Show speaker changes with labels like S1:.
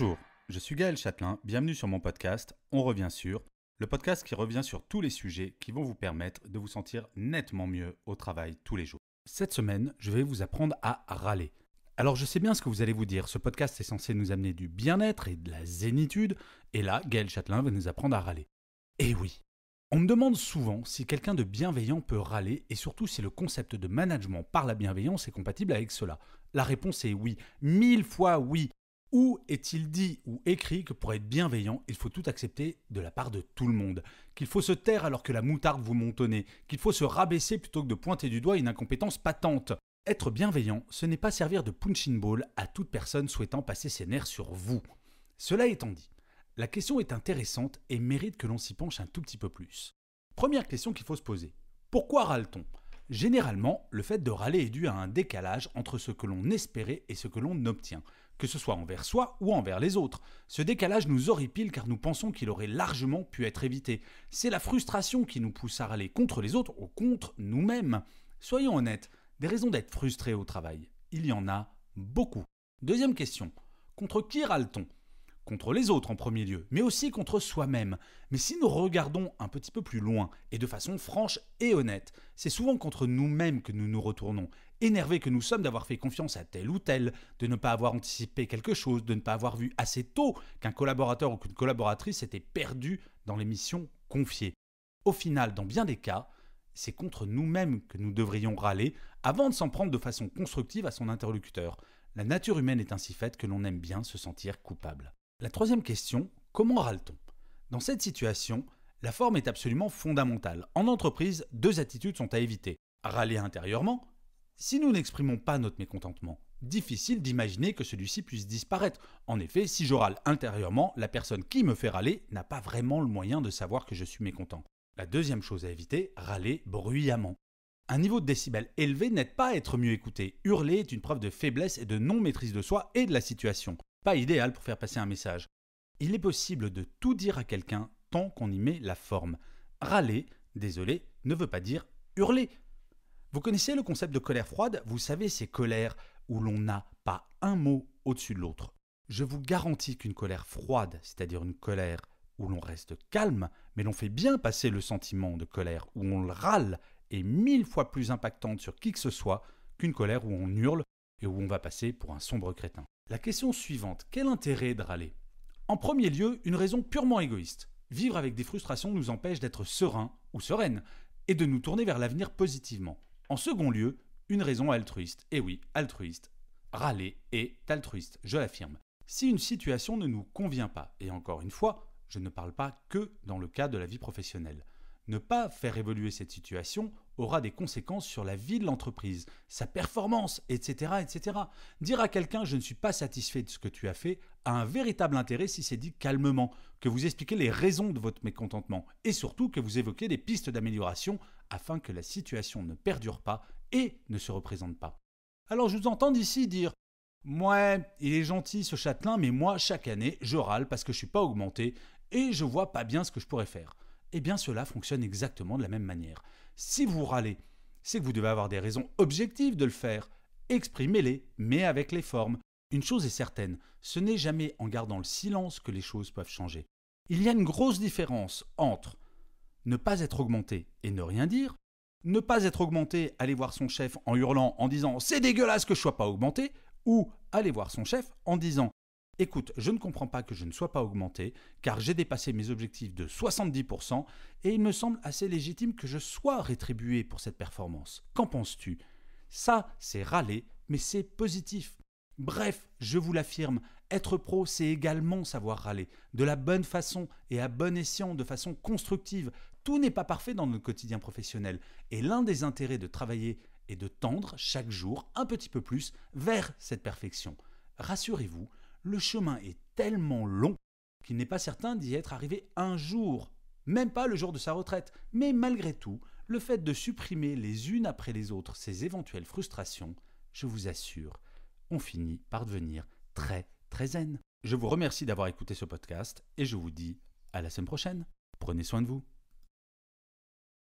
S1: Bonjour, je suis Gaël Châtelain, bienvenue sur mon podcast On revient sur, le podcast qui revient sur tous les sujets qui vont vous permettre de vous sentir nettement mieux au travail tous les jours. Cette semaine, je vais vous apprendre à râler. Alors je sais bien ce que vous allez vous dire, ce podcast est censé nous amener du bien-être et de la zénitude, et là, Gaël Châtelain va nous apprendre à râler. Eh oui, on me demande souvent si quelqu'un de bienveillant peut râler et surtout si le concept de management par la bienveillance est compatible avec cela. La réponse est oui, mille fois oui. Où est-il dit ou écrit que pour être bienveillant, il faut tout accepter de la part de tout le monde Qu'il faut se taire alors que la moutarde vous montonnait Qu'il faut se rabaisser plutôt que de pointer du doigt une incompétence patente Être bienveillant, ce n'est pas servir de punching ball à toute personne souhaitant passer ses nerfs sur vous. Cela étant dit, la question est intéressante et mérite que l'on s'y penche un tout petit peu plus. Première question qu'il faut se poser. Pourquoi râle-t-on Généralement, le fait de râler est dû à un décalage entre ce que l'on espérait et ce que l'on obtient, que ce soit envers soi ou envers les autres. Ce décalage nous horripile car nous pensons qu'il aurait largement pu être évité. C'est la frustration qui nous pousse à râler contre les autres ou contre nous-mêmes. Soyons honnêtes, des raisons d'être frustrés au travail, il y en a beaucoup. Deuxième question, contre qui râle-t-on contre les autres en premier lieu, mais aussi contre soi-même. Mais si nous regardons un petit peu plus loin, et de façon franche et honnête, c'est souvent contre nous-mêmes que nous nous retournons, énervés que nous sommes d'avoir fait confiance à tel ou tel, de ne pas avoir anticipé quelque chose, de ne pas avoir vu assez tôt qu'un collaborateur ou qu'une collaboratrice était perdu dans les missions confiées. Au final, dans bien des cas, c'est contre nous-mêmes que nous devrions râler avant de s'en prendre de façon constructive à son interlocuteur. La nature humaine est ainsi faite que l'on aime bien se sentir coupable. La troisième question, comment râle-t-on Dans cette situation, la forme est absolument fondamentale. En entreprise, deux attitudes sont à éviter. Râler intérieurement, si nous n'exprimons pas notre mécontentement, difficile d'imaginer que celui-ci puisse disparaître. En effet, si je râle intérieurement, la personne qui me fait râler n'a pas vraiment le moyen de savoir que je suis mécontent. La deuxième chose à éviter, râler bruyamment. Un niveau de décibel élevé n'aide pas à être mieux écouté. Hurler est une preuve de faiblesse et de non-maîtrise de soi et de la situation idéal pour faire passer un message. Il est possible de tout dire à quelqu'un tant qu'on y met la forme. Râler, désolé, ne veut pas dire hurler. Vous connaissez le concept de colère froide Vous savez c'est colère où l'on n'a pas un mot au-dessus de l'autre. Je vous garantis qu'une colère froide, c'est-à-dire une colère où l'on reste calme, mais l'on fait bien passer le sentiment de colère, où on le râle, est mille fois plus impactante sur qui que ce soit qu'une colère où on hurle et où on va passer pour un sombre crétin. La question suivante, quel intérêt de râler En premier lieu, une raison purement égoïste. Vivre avec des frustrations nous empêche d'être serein ou sereine et de nous tourner vers l'avenir positivement. En second lieu, une raison altruiste. Et eh oui, altruiste. Râler est altruiste, je l'affirme. Si une situation ne nous convient pas, et encore une fois, je ne parle pas que dans le cas de la vie professionnelle, ne pas faire évoluer cette situation aura des conséquences sur la vie de l'entreprise, sa performance, etc., etc. Dire à quelqu'un je ne suis pas satisfait de ce que tu as fait a un véritable intérêt si c'est dit calmement, que vous expliquez les raisons de votre mécontentement et surtout que vous évoquez des pistes d'amélioration afin que la situation ne perdure pas et ne se représente pas. Alors je vous entends ici dire Mouais, il est gentil ce châtelain, mais moi, chaque année, je râle parce que je ne suis pas augmenté et je vois pas bien ce que je pourrais faire. Eh bien, cela fonctionne exactement de la même manière. Si vous râlez, c'est que vous devez avoir des raisons objectives de le faire. Exprimez-les, mais avec les formes. Une chose est certaine, ce n'est jamais en gardant le silence que les choses peuvent changer. Il y a une grosse différence entre ne pas être augmenté et ne rien dire, ne pas être augmenté, aller voir son chef en hurlant, en disant c'est dégueulasse que je sois pas augmenté, ou aller voir son chef en disant Écoute, je ne comprends pas que je ne sois pas augmenté, car j'ai dépassé mes objectifs de 70%, et il me semble assez légitime que je sois rétribué pour cette performance. Qu'en penses-tu Ça, c'est râler, mais c'est positif. Bref, je vous l'affirme, être pro, c'est également savoir râler, de la bonne façon et à bon escient, de façon constructive. Tout n'est pas parfait dans notre quotidien professionnel, et l'un des intérêts de travailler est de tendre chaque jour un petit peu plus vers cette perfection. Rassurez-vous, le chemin est tellement long qu'il n'est pas certain d'y être arrivé un jour, même pas le jour de sa retraite. Mais malgré tout, le fait de supprimer les unes après les autres ces éventuelles frustrations, je vous assure, on finit par devenir très très zen. Je vous remercie d'avoir écouté ce podcast et je vous dis à la semaine prochaine. Prenez soin de vous.